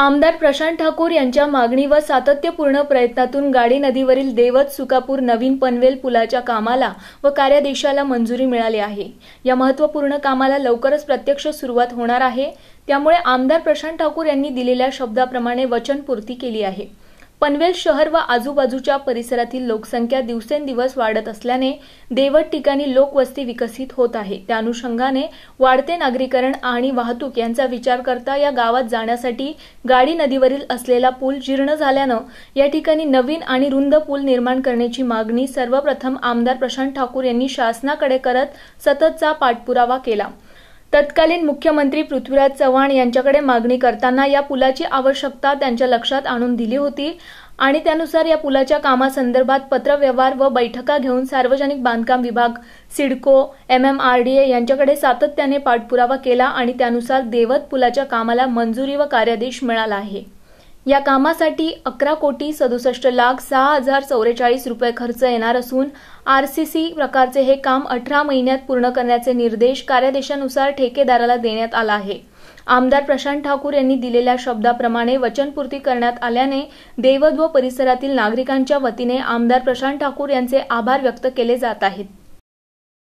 आमदार प्रशांत ठाकूर यांच्या मागणी व सातत्यपूर्ण प्रयत्नातून गाडी नदीवरील देवत सुकापूर नवीन पनवेल पुलाच्या कामाला व कार्यादेशाला मंजुरी मिळाली आहे या महत्त्वपूर्ण कामाला लवकरच प्रत्यक्ष सुरुवात होणार आहे त्यामुळे आमदार प्रशांत ठाकूर यांनी दिलेल्या शब्दाप्रमाणे वचनपूर्ती केली आहे पनवेल शहर व आजूबाजूच्या परिसरातील लोकसंख्या दिवसेंदिवस वाढत असल्याने देवत ठिकाणी लोकवस्ती विकसित होत आहे त्या अनुषंगाने वाढते नागरीकरण आणि वाहतूक यांचा विचार करता या गावात जाण्यासाठी गाडी नदीवरील असलेला पूल जीर्ण झाल्यानं या ठिकाणी नवीन आणि रुंद पूल निर्माण करण्याची मागणी सर्वप्रथम आमदार प्रशांत ठाकूर यांनी शासनाकडे करत सततचा पाठपुरावा केला तत्कालीन मुख्यमंत्री पृथ्वीराज चव्हाण यांच्याकडे मागणी करताना या पुलाची आवश्यकता त्यांच्या लक्षात आणून दिली होती आणि त्यानुसार या पुलाच्या कामासंदर्भात पत्रव्यवहार व बैठका घेऊन सार्वजनिक बांधकाम विभाग CIDCO M M R D A यांच्याकडे सातत्याने पाठपुरावा केला आणि त्यानुसार देवत पुलाच्या कामाला मंजुरी व कार्यादेश मिळाला आहे या कामासाठी अकरा कोटी सदुसष्ट लाख सहा हजार चौवेचाळीस रुपये खर्च येणार असून आरसीसी प्रकारचे हे काम अठरा महिन्यात पूर्ण करण्याचे निर्देश कार्यादेशानुसार ठेकेदाराला देण्यात आला आहे आमदार प्रशांत ठाकूर यांनी दिलेल्या शब्दाप्रमाणे वचनपूर्ती करण्यात आल्याने देवद्व परिसरातील नागरिकांच्या वतीने आमदार प्रशांत ठाकूर यांचे आभार व्यक्त केले जात आहेत